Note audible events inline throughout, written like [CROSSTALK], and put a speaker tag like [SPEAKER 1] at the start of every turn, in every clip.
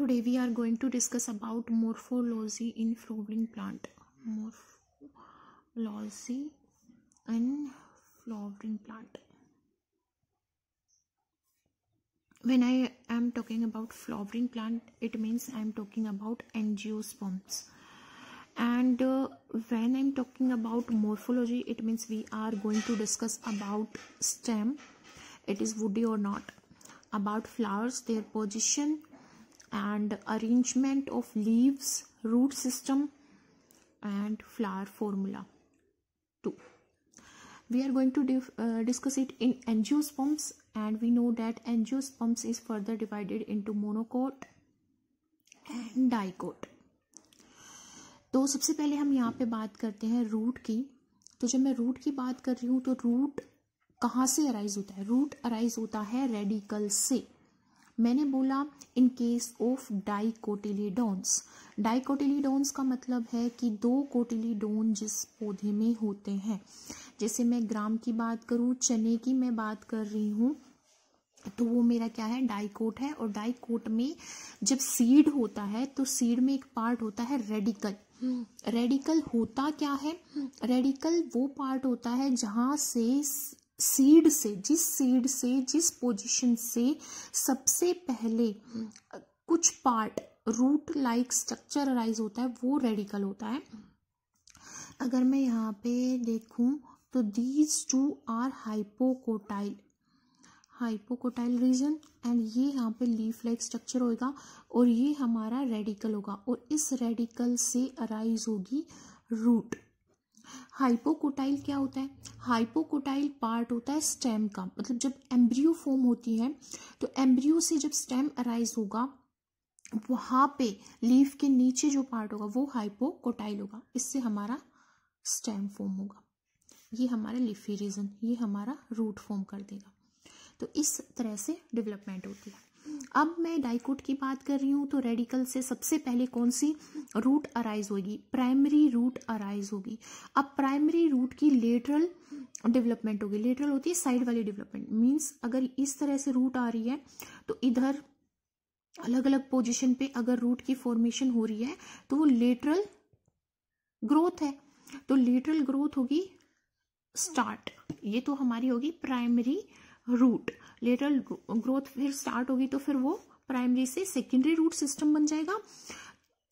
[SPEAKER 1] today we are going to discuss about morphology in flowering plant morphology in flowering plant when i am talking about flowering plant it means i am talking about angiosperms and uh, when i'm talking about morphology it means we are going to discuss about stem it is woody or not about flowers their position and arrangement of leaves root system and flower formula two we are going to uh, discuss it in angiosperms and we know that angiosperms is further divided into monocot and dicot तो सबसे पहले हम यहाँ पे बात करते हैं root की तो जब मैं रूट की बात कर रही हूँ तो रूट कहाँ से अराइज होता है रूट अराइज होता है रेडिकल से मैंने बोला इन केस ऑफ डाइकोटिलीडोन्स डाइकोटिलीडोन्स का मतलब है कि दो कोटिलीडोन जिस पौधे में होते हैं जैसे मैं ग्राम की बात करूँ चने की मैं बात कर रही हूँ तो वो मेरा क्या है डाइकोट है और डाइकोट में जब सीड होता है तो सीड में एक पार्ट होता है रेडिकल हम्म। रेडिकल होता क्या है हम्म। रेडिकल वो पार्ट होता है जहाँ से सीड से जिस सीड से जिस पोजीशन से सबसे पहले कुछ part root like structure arise होता है वो रेडिकल होता है अगर मैं यहाँ पे देखूँ तो these two are hypocotyl hypocotyl region and ये यहाँ पे लीफ लाइक स्ट्रक्चर होगा और ये हमारा रेडिकल होगा और इस रेडिकल से अराइज होगी रूट हाइपोकोटाइल क्या होता है हाइपोकोटाइल पार्ट होता है स्टेम का मतलब जब एम्ब्रियो फॉर्म होती है तो एम्ब्रियो से जब स्टेम अराइज होगा वहाँ पे लीफ के नीचे जो पार्ट होगा वो हाइपोकोटाइल होगा इससे हमारा स्टेम फॉर्म होगा ये हमारा लिफी रीजन ये हमारा रूट फॉर्म कर देगा तो इस तरह से डेवलपमेंट होती है अब मैं डाइकोट की बात कर रही हूँ तो रेडिकल से सबसे पहले कौन सी रूट अराइज होगी प्राइमरी रूट अराइज होगी अब प्राइमरी रूट की लेटरल डेवलपमेंट होगी लेटरल होती है साइड वाली डेवलपमेंट मीन्स अगर इस तरह से रूट आ रही है तो इधर अलग अलग पोजिशन पे अगर रूट की फॉर्मेशन हो रही है तो वो लेटरल ग्रोथ है तो लेटरल ग्रोथ होगी स्टार्ट ये तो हमारी होगी प्राइमरी रूट लेटरल ग्रोथ फिर स्टार्ट होगी तो फिर वो प्राइमरी से सेकेंडरी रूट सिस्टम बन जाएगा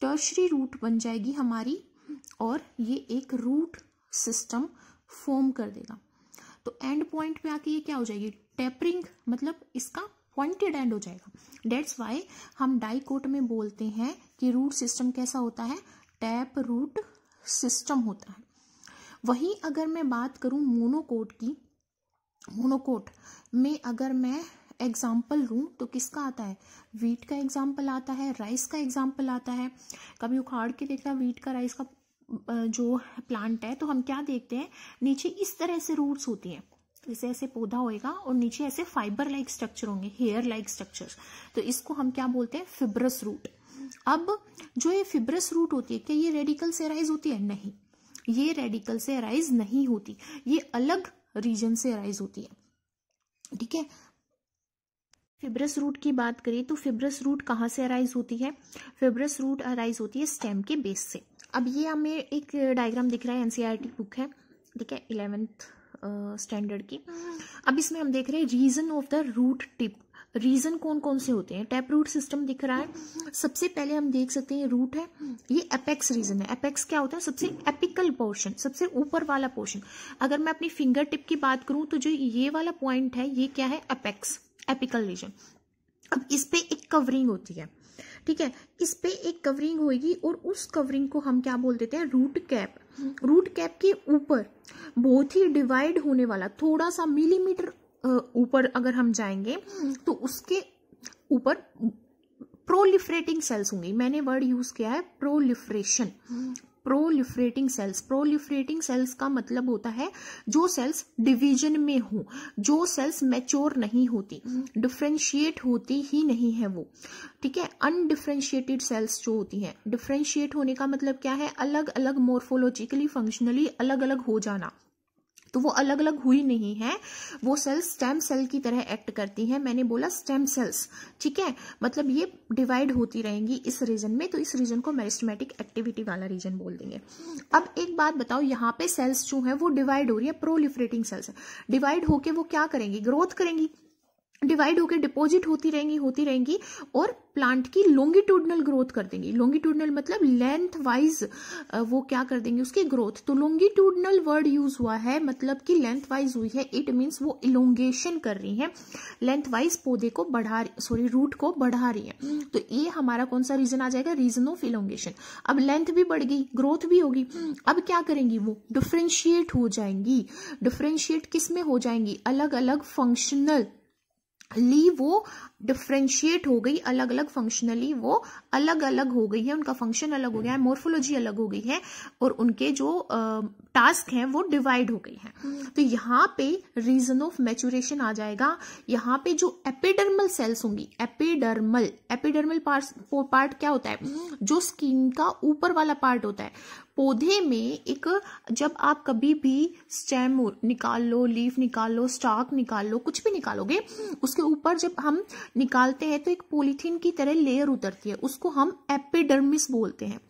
[SPEAKER 1] टर्शरी रूट बन जाएगी हमारी और ये एक रूट सिस्टम फॉर्म कर देगा तो एंड पॉइंट पे आके ये क्या हो जाएगी टेपरिंग मतलब इसका पॉइंटेड एंड हो जाएगा डेट्स वाई हम डाइकोट में बोलते हैं कि रूट सिस्टम कैसा होता है टैप रूट सिस्टम होता है वहीं अगर मैं बात करूं मोनोकोट की मोनोकोट में अगर मैं एग्जाम्पल लूँ तो किसका आता है वीट का एग्जाम्पल आता है राइस का एग्जाम्पल आता है कभी उखाड़ के देखना वीट का राइस का जो प्लांट है तो हम क्या देखते हैं नीचे इस तरह से रूट्स होती हैं जैसे ऐसे पौधा होएगा और नीचे ऐसे फाइबर लाइक स्ट्रक्चर होंगे हेयर लाइक स्ट्रक्चर तो इसको हम क्या बोलते हैं फिब्रस रूट अब जो ये फिब्रस रूट होती है क्या ये रेडिकल से राइज होती है नहीं ये रेडिकल से राइज नहीं होती ये अलग रीजन से अराइज होती है ठीक है फिब्रस रूट की बात करें तो फिब्रस रूट कहाँ से अराइज होती है फिब्रस रूट अराइज होती है स्टेम के बेस से अब ये हमें एक डायग्राम दिख रहा है एनसीईआरटी बुक e है ठीक है इलेवेंथ स्टैंडर्ड की अब इसमें हम देख रहे हैं region of the root tip region कौन कौन से होते हैं टैप रूट सिस्टम दिख रहा है सबसे पहले हम देख सकते हैं रूट है ये एपेक्स रीज़न है एपेक्स क्या होता है सबसे एपिकल पोर्शन सबसे ऊपर वाला पोर्शन अगर मैं अपनी फिंगर टिप की बात करूं तो जो ये वाला पॉइंट है ये क्या है एपेक्स एपिकल रीजन अब इस पे एक कवरिंग होती है ठीक है इस पे एक कवरिंग होगी और उस कवरिंग को हम क्या बोल देते हैं रूट कैप रूट कैप के ऊपर बहुत ही डिवाइड होने वाला थोड़ा सा मिलीमीटर ऊपर अगर हम जाएंगे तो उसके ऊपर प्रोलिफ्रेटिंग सेल्स होंगी मैंने वर्ड यूज किया है proliferation proliferating cells proliferating cells का मतलब होता है जो सेल्स डिवीजन में हो जो सेल्स मैच्योर नहीं होती डिफ्रेंशिएट होती ही नहीं है वो ठीक है अनडिफ्रेंशिएटेड सेल्स जो होती हैं डिफ्रेंशिएट होने का मतलब क्या है अलग अलग मोर्फोलॉजिकली फंक्शनली अलग अलग हो जाना तो वो अलग अलग हुई नहीं है वो सेल्स स्टेम सेल की तरह एक्ट करती है मैंने बोला स्टेम सेल्स ठीक है मतलब ये डिवाइड होती रहेंगी इस रीजन में तो इस रीजन को मेरिस्टमेटिक एक्टिविटी वाला रीजन बोल देंगे अब एक बात बताओ यहाँ पे सेल्स जो है वो डिवाइड हो रही है प्रोलिफरेटिंग सेल्स डिवाइड होके वो क्या करेंगी ग्रोथ करेंगी डिवाइड होकर डिपॉजिट होती रहेंगी होती रहेंगी और प्लांट की लोंगिट्यूडनल ग्रोथ कर देंगी लोंगिट्यूडनल मतलब लेंथ वाइज वो क्या कर देंगे उसकी ग्रोथ तो लोंगिट्यूडनल वर्ड यूज हुआ है मतलब कि लेंथ वाइज हुई है इट मीन्स वो इलोंगेशन कर रही है लेंथ वाइज पौधे को बढ़ा रही सॉरी रूट को बढ़ा रही है तो ये हमारा कौन सा रीजन आ जाएगा रीजन ऑफ इलोंगेशन अब लेंथ भी बढ़ गई ग्रोथ भी होगी अब क्या करेंगी वो डिफ्रेंशिएट हो जाएंगी डिफ्रेंशिएट किस में हो जाएंगी अलग अलग फंक्शनल ली वो डिफ्रेंशिएट हो गई अलग अलग फंक्शनली वो अलग अलग हो गई है उनका फंक्शन अलग हो गया है मोर्फोलॉजी अलग हो गई है और उनके जो टास्क हैं वो डिवाइड हो गई हैं तो यहाँ पे रीजन ऑफ मैचुरेशन आ जाएगा यहाँ पे जो एपिडर्मल सेल्स होंगी एपिडर्मल एपिडर्मल पार्ट पार्ट क्या होता है जो स्किन का ऊपर वाला पार्ट होता है पौधे में एक जब आप कभी भी स्टेम निकाल लो लीफ निकाल लो स्टाक निकाल लो कुछ भी निकालोगे उसके ऊपर जब हम निकालते हैं तो एक पोलिथीन की तरह लेयर उतरती है उसको हम एपिडर्मिस बोलते हैं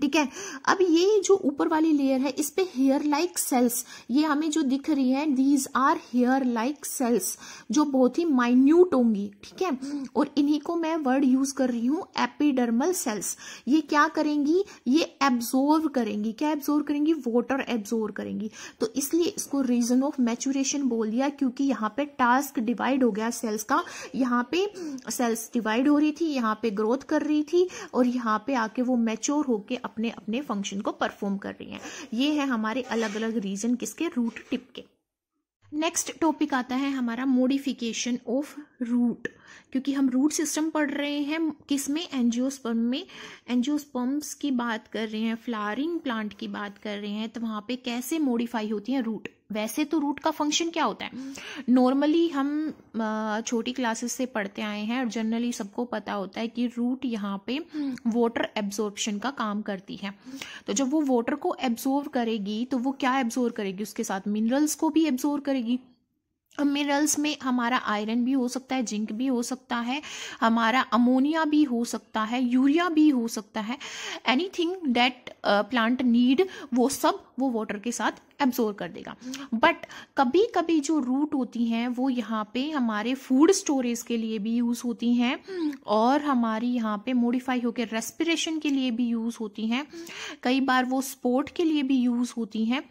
[SPEAKER 1] ठीक है अब ये जो ऊपर वाली लेयर है इस पे हेयर लाइक सेल्स ये हमें जो दिख रही है these are hair like cells जो बहुत ही माइन्यूट होंगी ठीक है और इन्हीं को मैं वर्ड यूज कर रही हूँ एपिडर्मल सेल्स ये क्या करेंगी ये एब्जोर्व करेंगी क्या एब्जोर्व करेंगी वॉटर एब्जोर्व करेंगी तो इसलिए इसको रीजन ऑफ मेचुरेशन बोल दिया क्योंकि यहाँ पे टास्क डिवाइड हो गया सेल्स का यहाँ पे सेल्स डिवाइड हो रही थी यहाँ पे ग्रोथ कर रही थी और यहाँ पे आके वो मेच्योर होके अपने अपने फंक्शन को परफॉर्म कर रही हैं ये है हमारे अलग अलग रीजन किसके रूट टिप के नेक्स्ट टॉपिक आता है हमारा मोडिफिकेशन ऑफ रूट क्योंकि हम रूट सिस्टम पढ़ रहे हैं किस में में एनजियोस्पम्स की बात कर रहे हैं फ्लावरिंग प्लांट की बात कर रहे हैं तो वहाँ पे कैसे मोडिफाई होती है रूट वैसे तो रूट का फंक्शन क्या होता है नॉर्मली हम्म। हम छोटी क्लासेस से पढ़ते आए हैं और जनरली सबको पता होता है कि रूट यहाँ पे वाटर हम्म। एब्जॉर्प्शन का काम करती है हम्म। तो जब वो वाटर को एब्जॉर्व करेगी तो वो क्या एब्जॉर्व करेगी उसके साथ मिनरल्स को भी एब्जॉर्व करेगी मिनरल्स में हमारा आयरन भी हो सकता है जिंक भी हो सकता है हमारा अमोनिया भी हो सकता है यूरिया भी हो सकता है एनीथिंग दैट प्लांट नीड वो सब वो वाटर के साथ एब्जोर्व कर देगा बट कभी कभी जो रूट होती हैं वो यहाँ पे हमारे फूड स्टोरेज के लिए भी यूज़ होती हैं और हमारी यहाँ पे मोडिफाई होकर रेस्पिरेशन के लिए भी यूज़ होती हैं कई बार वो स्पोर्ट के लिए भी यूज़ होती हैं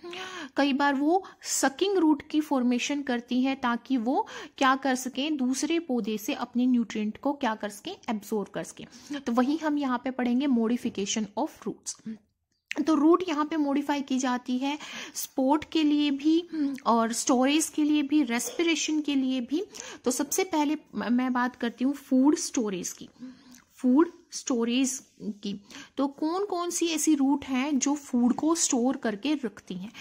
[SPEAKER 1] कई बार वो सकिंग रूट की फॉर्मेशन करती हैं ताकि वो क्या कर सकें दूसरे पौधे से अपने न्यूट्रिएंट को क्या कर सकें एब्जोर्व कर सकें तो वही हम यहाँ पे पढ़ेंगे मोडिफिकेशन ऑफ रूट्स तो रूट यहाँ पे मॉडिफाई की जाती है स्पोर्ट के लिए भी और स्टोरेज के लिए भी रेस्पिरेशन के लिए भी तो सबसे पहले मैं बात करती हूँ फूड स्टोरेज की फूड स्टोरेज की तो कौन कौन सी ऐसी रूट हैं जो फूड को स्टोर करके रखती हैं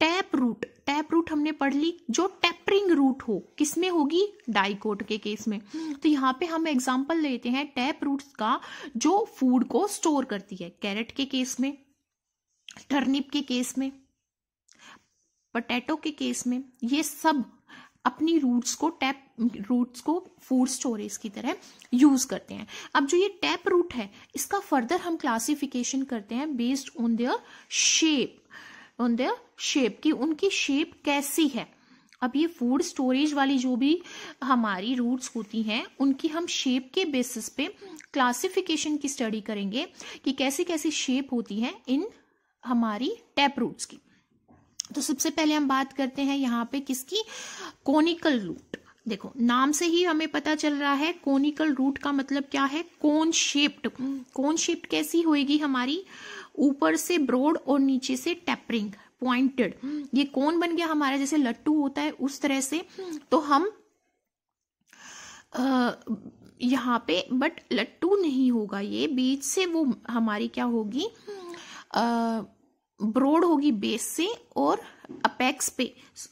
[SPEAKER 1] टैप रूट टैप रूट हमने पढ़ ली जो टैपरिंग रूट हो किसमें होगी डाइकोट के केस में तो यहाँ पे हम एग्जाम्पल लेते हैं टैप रूट का जो फूड को स्टोर करती है कैरेट के केस में टर्निप के केस में पटेटो के केस में ये सब अपनी रूट्स को टैप रूट्स को फूड स्टोरेज की तरह यूज करते हैं अब जो ये टैप रूट है इसका फर्दर हम क्लासिफिकेशन करते हैं based on their shape on their shape कि उनकी शेप कैसी है अब ये फूड स्टोरेज वाली जो भी हमारी रूट्स होती हैं उनकी हम शेप के बेसिस पे क्लासिफिकेशन की स्टडी करेंगे कि कैसी कैसी शेप होती है इन हमारी टैप रूट्स की तो सबसे पहले हम बात करते हैं यहाँ पे किसकी कोनिकल रूट देखो नाम से ही हमें पता चल रहा है कोनिकल रूट का मतलब क्या है कोन शेप्ड कोन शेप्ड कैसी होएगी हमारी ऊपर से ब्रॉड और नीचे से टैपरिंग पॉइंटेड ये कोन बन गया हमारा जैसे लट्टू होता है उस तरह से तो हम आ, यहाँ पे बट लट्टू नहीं होगा ये बीच से वो हमारी क्या होगी ब्रोड होगी बेस से और अपेक्स पे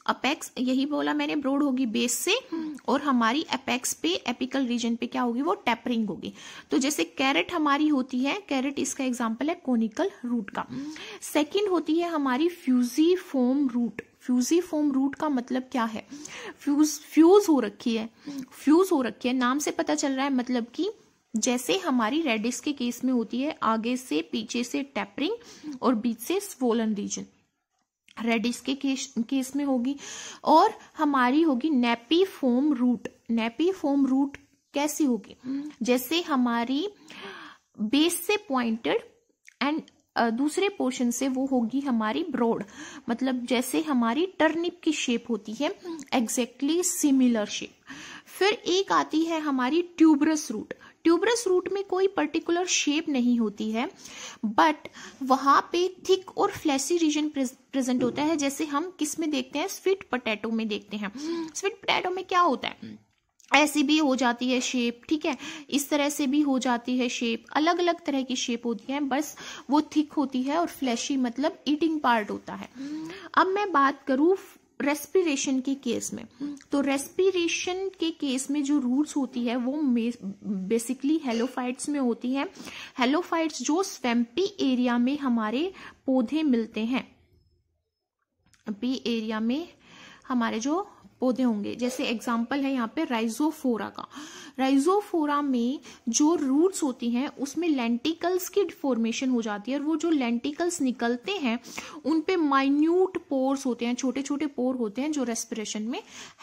[SPEAKER 1] अपेक्स यही बोला मैंने ब्रोड होगी बेस से और हमारी अपेक्स पे एपिकल रीजन पे क्या होगी वो टेपरिंग होगी तो जैसे कैरेट हमारी होती है कैरेट इसका एग्जांपल है कोनिकल रूट का सेकंड होती है हमारी fusiform root fusiform root का मतलब क्या है फ्यूज फ्यूज हो रखी है फ्यूज हो रखी है नाम से पता चल रहा है मतलब की जैसे हमारी रेडिस के केस में होती है आगे से पीछे से टेपरिंग और बीच से स्वोलन रीजन रेडिस के केस, केस में होगी और हमारी होगी napiform root napiform root कैसी होगी जैसे हमारी बेस से पॉइंटेड एंड दूसरे पोर्शन से वो होगी हमारी ब्रॉड मतलब जैसे हमारी टर्निप की शेप होती है एग्जैक्टली सिमिलर शेप फिर एक आती है हमारी ट्यूबरस रूट ट्यूबरस रूट में कोई पर्टिकुलर शेप नहीं होती है बट वहाँ पे थिक और फ्लैसी रीजन प्रेजेंट होता है जैसे हम किस में देखते हैं स्वीट पोटैटो में देखते हैं स्वीट पोटैटो में क्या होता है ऐसी भी हो जाती है शेप ठीक है इस तरह से भी हो जाती है शेप अलग अलग तरह की शेप होती है बस वो थिक होती है और फ्लैशी मतलब ईटिंग पार्ट होता है अब मैं बात करूँ रेस्पिरेशन के केस में तो रेस्पिरेशन के केस में जो रूट्स होती है वो बेसिकली हेलोफाइट्स में होती है हेलोफाइट्स जो स्वैम्पी एरिया में हमारे पौधे मिलते हैं पी एरिया में हमारे जो पौधे होंगे जैसे एग्जाम्पल है यहाँ पे राइजोफोरा का राइजोफोरा में जो रूट्स होती हैं उसमें लेंटिकल्स की फॉर्मेशन हो जाती है और वो जो लेंटिकल्स निकलते हैं उन पे माइन्यूट पोर्स होते हैं छोटे छोटे पोर होते हैं जो रेस्पिरेशन में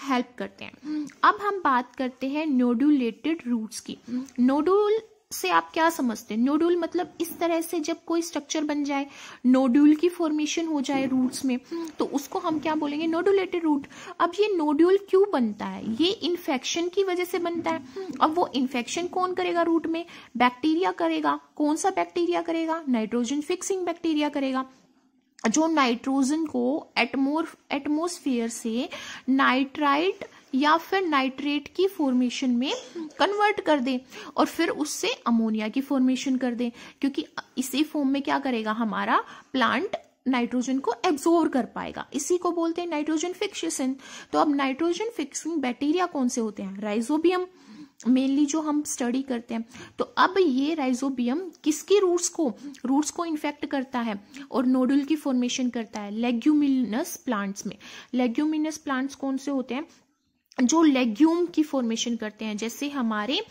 [SPEAKER 1] हेल्प करते हैं अब हम बात करते हैं नोडुलेटेड रूट्स की नोडुल से आप क्या समझते हैं नोड्यूल मतलब इस तरह से जब कोई स्ट्रक्चर बन जाए नोड्यूल की फॉर्मेशन हो जाए रूट्स hmm. में तो उसको हम क्या बोलेंगे नोडुलेटेड रूट अब ये नोड्यूल क्यों बनता है ये इन्फेक्शन की वजह से बनता है hmm. अब वो इन्फेक्शन कौन करेगा रूट में बैक्टीरिया करेगा कौन सा बैक्टीरिया करेगा नाइट्रोजन फिक्सिंग बैक्टीरिया करेगा जो नाइट्रोजन को एटमोर एटमोस्फेयर से नाइट्राइट या फिर नाइट्रेट की फॉर्मेशन में कन्वर्ट कर दें और फिर उससे अमोनिया की फॉर्मेशन कर दें क्योंकि इसी फॉर्म में क्या करेगा हमारा प्लांट नाइट्रोजन को एब्जोर्व कर पाएगा इसी को बोलते हैं नाइट्रोजन फिक्सेशन तो अब नाइट्रोजन फिक्सिंग बैक्टीरिया कौन से होते हैं राइजोबियम मेनली जो हम स्टडी करते हैं तो अब ये राइजोबियम किसकी रूट्स को रूट्स को इन्फेक्ट करता है और नोडल की फॉर्मेशन करता है लेग्यूमिनस प्लांट्स में लेग्यूमिनस प्लांट्स कौन से होते हैं जो लेग्यूम की फॉर्मेशन करते हैं जैसे हमारे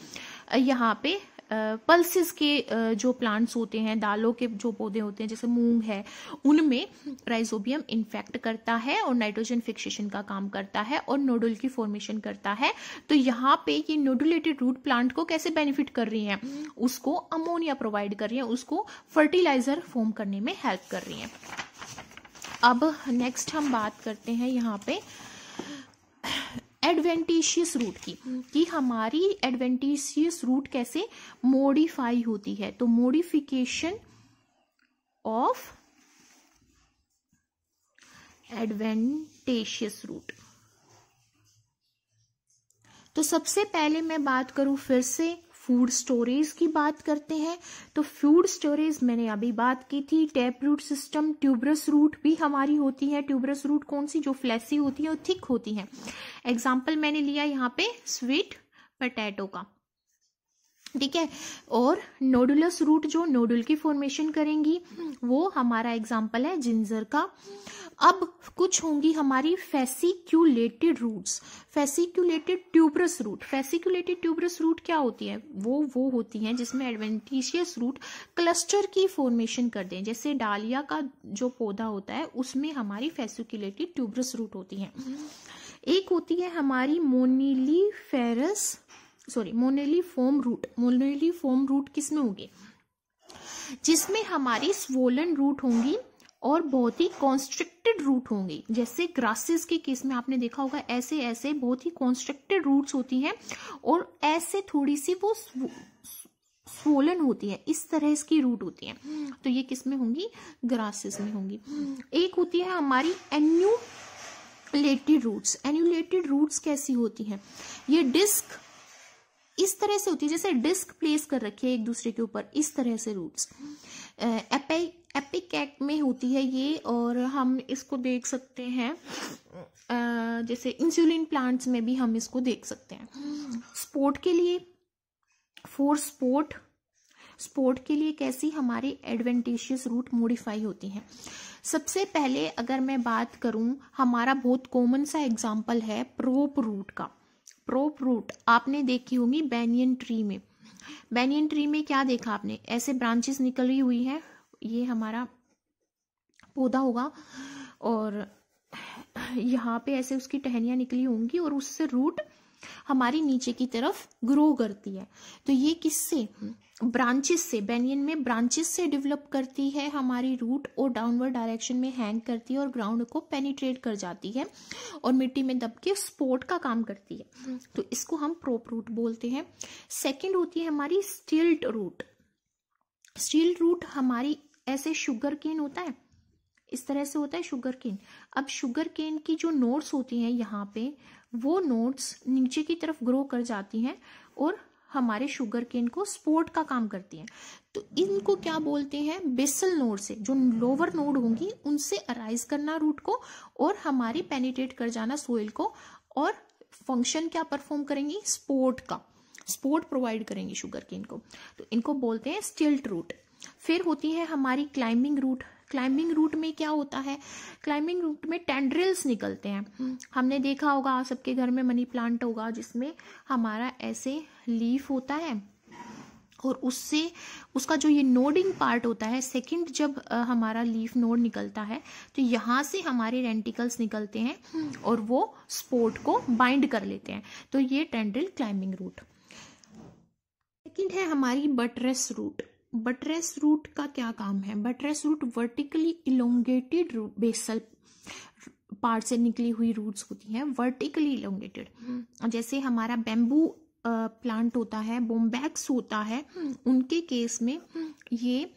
[SPEAKER 1] यहाँ पे पल्सिस के जो प्लांट्स होते हैं दालों के जो पौधे होते हैं जैसे मूंग है उनमें राइजोबियम इन्फेक्ट करता है और नाइट्रोजन फिक्सेशन का काम करता है और नोडल की फॉर्मेशन करता है तो यहाँ पे ये नोडुलेटेड रूट प्लांट को कैसे बेनिफिट कर रही हैं उसको अमोनिया प्रोवाइड कर रही हैं उसको फर्टिलाइजर फॉर्म करने में हेल्प कर रही हैं अब नेक्स्ट हम बात करते हैं यहाँ पे एडवेंटिशियस रूट की कि हमारी एडवेंटिशियस रूट कैसे मोडिफाई होती है तो मोडिफिकेशन ऑफ एडवेंटेशियस रूट तो सबसे पहले मैं बात करूं फिर से फूड स्टोरेज की बात करते हैं तो फूड स्टोरेज मैंने अभी बात की थी tap root system tuberous root भी हमारी होती है ट्यूबरस रूट कौन सी जो फ्लैसी होती है और थिक होती है एग्जाम्पल मैंने लिया यहाँ पे स्वीट पटैटो का ठीक है और नोडुलस रूट जो नोडुल की फॉर्मेशन करेंगी वो हमारा एग्जाम्पल है जिंजर का अब कुछ होंगी हमारी fasciculated roots fasciculated tuberous root fasciculated tuberous root क्या होती है वो वो होती हैं जिसमें एडवेंटिशियस रूट क्लस्टर की फॉर्मेशन कर दें जैसे डालिया का जो पौधा होता है उसमें हमारी फैसिक्यूलेटेड ट्यूबरस रूट होती है एक होती है हमारी moniliferous sorry moniliform root moniliform root किसमें होगी जिसमें हमारी स्वोलन रूट होंगी और बहुत ही कॉन्स्ट्रिक्टेड रूट होंगे जैसे ग्रासेस के केस में आपने देखा होगा ऐसे ऐसे बहुत ही कॉन्स्ट्रिक्टेड रूट्स होती हैं और ऐसे थोड़ी सी वो स्वोलन होती है इस तरह इसकी रूट होती है तो ये किस में होंगी ग्रासेस में होंगी एक होती है हमारी एन्यू एन्यूलेटेड रूट्स एन्यूलेटेड रूट्स कैसी होती हैं ये डिस्क इस तरह से होती है जैसे डिस्क प्लेस कर रखी है एक दूसरे के ऊपर इस तरह से रूट्स एपे एपिक एक्ट में होती है ये और हम इसको देख सकते हैं जैसे इंसुलिन प्लांट्स में भी हम इसको देख सकते हैं स्पोर्ट के लिए फोर स्पोर्ट स्पोर्ट के लिए कैसी हमारी एडवेंटेशियस रूट मॉडिफाई होती हैं सबसे पहले अगर मैं बात करूं हमारा बहुत कॉमन सा एग्जाम्पल है प्रोप रूट का प्रोप रूट आपने देखी होगी बैनियन ट्री में बैनियन ट्री में क्या देखा आपने ऐसे ब्रांचेस निकली हुई हैं ये हमारा पौधा होगा और यहाँ पे ऐसे उसकी टहनियाँ निकली होंगी और उससे रूट हमारी नीचे की तरफ ग्रो करती है तो ये किससे ब्रांचेस से बेनियन में ब्रांचेस से डेवलप करती है हमारी रूट और डाउनवर्ड डायरेक्शन में हैंग करती है और ग्राउंड को पेनिट्रेट कर जाती है और मिट्टी में दब के स्पोर्ट का काम करती है तो इसको हम प्रोप रूट बोलते हैं सेकंड होती है हमारी स्टिल्ट रूट स्टील रूट हमारी ऐसे शुगर केन होता है इस तरह से होता है शुगर केन अब शुगर केन की जो नोट्स होती हैं यहाँ पे वो नोट्स नीचे की तरफ ग्रो कर जाती हैं और हमारे शुगर केन को स्पोर्ट का काम करती हैं तो इनको क्या बोलते हैं बेसल नोड से जो लोअर नोड होंगी उनसे अराइज करना रूट को और हमारी पेनिटेट कर जाना सोइल को और फंक्शन क्या परफॉर्म करेंगी स्पोर्ट का सपोर्ट प्रोवाइड करेंगे शुगर केन को तो इनको बोलते हैं स्टिल्ट रूट फिर होती है हमारी क्लाइंबिंग रूट क्लाइंबिंग रूट में क्या होता है क्लाइंबिंग रूट में टेंड्रिल्स निकलते हैं हम्म, हमने देखा होगा सबके घर में मनी प्लांट होगा जिसमें हमारा ऐसे लीफ होता है और उससे उसका जो ये नोडिंग पार्ट होता है सेकंड जब हमारा लीफ नोड निकलता है तो यहाँ से हमारे रेंटिकल्स निकलते हैं और वो स्पोर्ट को बाइंड कर लेते हैं तो ये टेंड्रिल क्लाइंबिंग रूट सेकेंड है हमारी बटरेस रूट बटरेस रूट का क्या काम है buttress root vertically elongated basal part से निकली हुई रूट्स होती हैं वर्टिकली हम्म। इलोंगेटेड जैसे हमारा बेम्बू प्लांट होता है बोम्बैक्स होता है हम्म। उनके केस में हम्म। ये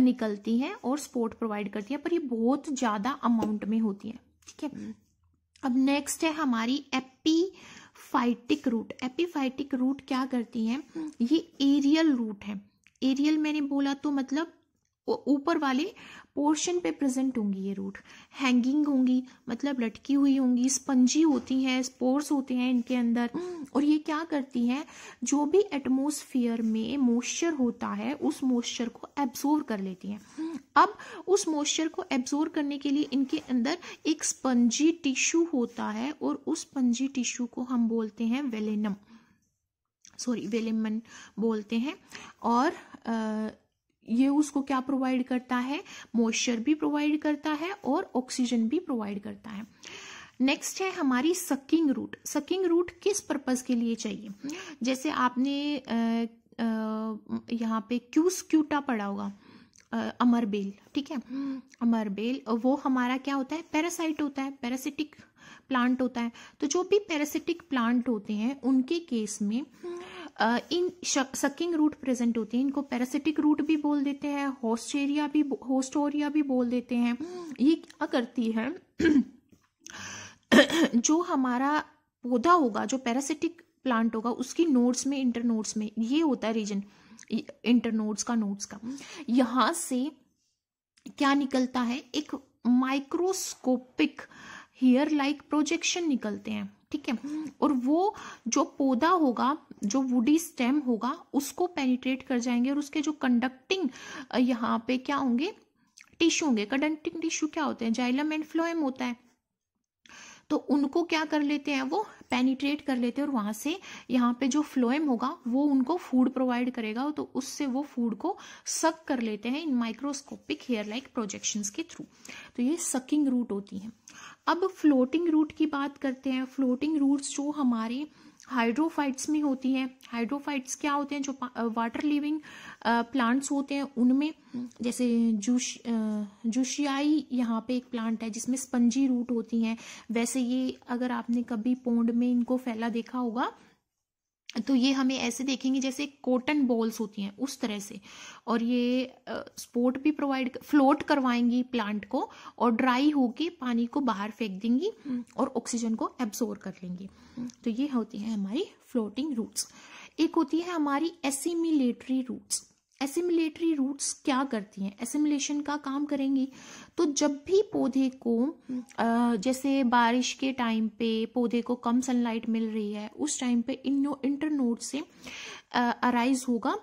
[SPEAKER 1] निकलती हैं और स्पोर्ट प्रोवाइड करती है पर ये बहुत ज़्यादा अमाउंट में होती है ठीक है अब नेक्स्ट है हमारी एप्पी एपिफाइटिक रूट एपिफाइटिक रूट क्या करती हैं ये एरियल रूट है एरियल मैंने बोला तो मतलब ऊपर वाले पोर्शन पे प्रेजेंट होंगी ये रूट हैंगिंग होंगी मतलब लटकी हुई होंगी स्पंजी होती हैं स्पोर्स होते हैं इनके अंदर और ये क्या करती हैं जो भी एटमोसफियर में मॉइस्चर होता है उस मॉइस्चर को एब्जोर्व कर लेती हैं अब उस मॉइस्चर को एब्जोर्व करने के लिए इनके अंदर एक स्पंजी टिश्यू होता है और उस स्पंजी टिश्यू को हम बोलते हैं वेलेनम सॉरी वेलेमन बोलते हैं और ये उसको क्या प्रोवाइड करता है मॉइस्चर भी प्रोवाइड करता है और ऑक्सीजन भी प्रोवाइड करता है नेक्स्ट है हमारी सकिंग रूट सकिंग रूट किस पर्पज के लिए चाहिए जैसे आपने यहाँ पे क्यूस क्यूटा पड़ा होगा अमरबेल ठीक है अमरबेल वो हमारा क्या होता है पैरासाइट होता है पैरासिटिक प्लांट होता है तो जो भी पैरासिटिक प्लांट होते हैं उनके केस में इन सकिंग रूट प्रेजेंट होते हैं इनको पैरासिटिक रूट भी बोल देते हैं होस्टेरिया भी होस्टोरिया भी बोल देते हैं ये क्या करती है [CLEARS THROAT] जो हमारा पौधा होगा जो पैरासिटिक प्लांट होगा उसकी नोड्स में नोड्स में ये होता है रीजन नोड्स का नोड्स का यहाँ से क्या निकलता है एक माइक्रोस्कोपिक हेयर लाइक प्रोजेक्शन निकलते हैं ठीक है और वो जो पौधा होगा जो वुडी स्टेम होगा उसको पेनिट्रेट कर जाएंगे और उसके जो कंडक्टिंग यहाँ पे क्या होंगे टिश्यू होंगे कंडक्टिंग टिश्यू क्या होते हैं जाइलम एंड फ्लोएम होता है तो उनको क्या कर लेते हैं वो पेनिट्रेट कर लेते हैं और वहां से यहाँ पे जो फ्लोएम होगा वो उनको फूड प्रोवाइड करेगा तो उससे वो फूड को सक कर लेते हैं इन माइक्रोस्कोपिक हेयर लाइक प्रोजेक्शन के थ्रू तो ये सकिंग रूट होती है अब फ्लोटिंग रूट की बात करते हैं फ्लोटिंग रूट्स जो हमारे हाइड्रोफाइट्स में होती हैं हाइड्रोफाइट्स क्या होते हैं जो वाटर लिविंग प्लांट्स होते हैं उनमें जैसे जूश जूशियाई यहाँ पे एक प्लांट है जिसमें स्पंजी रूट होती हैं वैसे ये अगर आपने कभी पोंड में इनको फैला देखा होगा तो ये हमें ऐसे देखेंगे जैसे कॉटन बॉल्स होती हैं उस तरह से और ये स्पोर्ट भी प्रोवाइड फ्लोट करवाएंगी प्लांट को और ड्राई होके पानी को बाहर फेंक देंगी और ऑक्सीजन को एब्जोर्व कर लेंगी तो ये होती है हमारी फ्लोटिंग रूट्स एक होती है हमारी एसिमिलेटरी रूट्स एसिमिलेटरी रूट्स क्या करती हैं एसिमिलेशन का काम करेंगी तो जब भी पौधे को जैसे बारिश के टाइम पे पौधे को कम सनलाइट मिल रही है उस टाइम पे इन इंटरनोड से अराइज होगा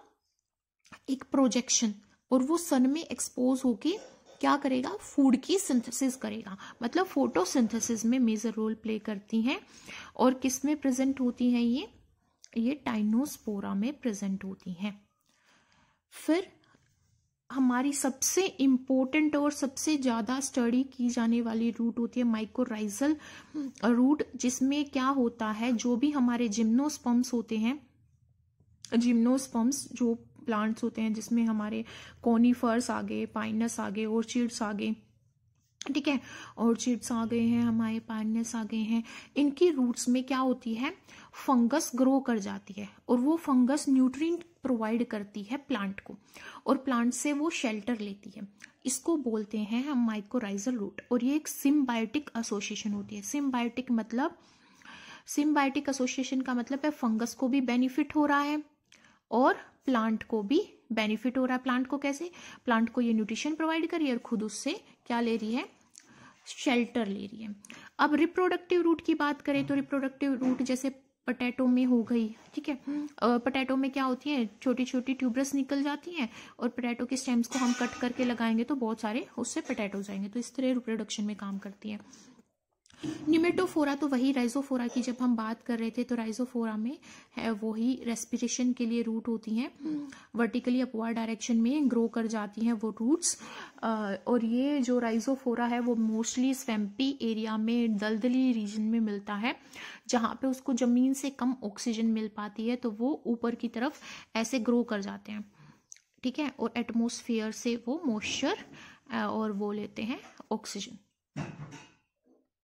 [SPEAKER 1] एक प्रोजेक्शन और वो सन में एक्सपोज होके क्या करेगा फूड की सिंथेसिस करेगा मतलब फोटोसिंथेसिस में मेजर रोल प्ले करती हैं और किस में प्रेजेंट होती हैं ये ये टाइनोस्पोरा में प्रेजेंट होती हैं फिर हमारी सबसे इम्पोर्टेंट और सबसे ज़्यादा स्टडी की जाने वाली रूट होती है माइक्रोराइजल हम्म, रूट जिसमें क्या होता है जो भी हमारे जिम्नोस्पम्स होते हैं जिम्नोस्पम्स जो प्लांट्स होते हैं जिसमें हमारे कॉनीफर्स आगे पाइनस आगे ऑर्चिड्स आगे ठीक है ऑर्चिड्स आ गए हैं हमारे पाइनस आ गए हैं इनकी रूट्स में क्या होती है फंगस ग्रो कर जाती है और वो फंगस न्यूट्रिएंट प्रोवाइड करती है प्लांट को और प्लांट से वो शेल्टर लेती है इसको बोलते हैं हम माइक्रोराइजल रूट और ये एक सिम्बायोटिक एसोसिएशन होती है सिम्बायोटिक मतलब सिम्बायोटिक एसोसिएशन का मतलब है फंगस को भी बेनिफिट हो रहा है और प्लांट को भी बेनिफिट हो रहा है प्लांट को कैसे प्लांट को ये न्यूट्रिशन प्रोवाइड कर रही है और खुद उससे क्या ले रही है शेल्टर ले रही है अब रिप्रोडक्टिव रूट की बात करें तो रिप्रोडक्टिव रूट जैसे पटैटो में हो गई ठीक है पटैटो में क्या होती है छोटी छोटी ट्यूबरस निकल जाती हैं और पटैटो के स्टेम्स को हम कट करके लगाएंगे तो बहुत सारे उससे पटैटोज आएंगे तो इस तरह रिप्रोडक्शन में काम करती है निमेटोफोरा तो वही राइजोफोरा की जब हम बात कर रहे थे तो राइजोफोरा में है वही रेस्पिरेशन के लिए रूट होती हैं वर्टिकली अपवार डायरेक्शन में ग्रो कर जाती हैं वो रूट्स और ये जो राइजोफोरा है वो मोस्टली स्वैम्पी एरिया में दलदली रीजन में मिलता है जहाँ पे उसको ज़मीन से कम ऑक्सीजन मिल पाती है तो वो ऊपर की तरफ ऐसे ग्रो कर जाते हैं ठीक है और एटमोसफियर से वो मॉइस्चर और वो लेते हैं ऑक्सीजन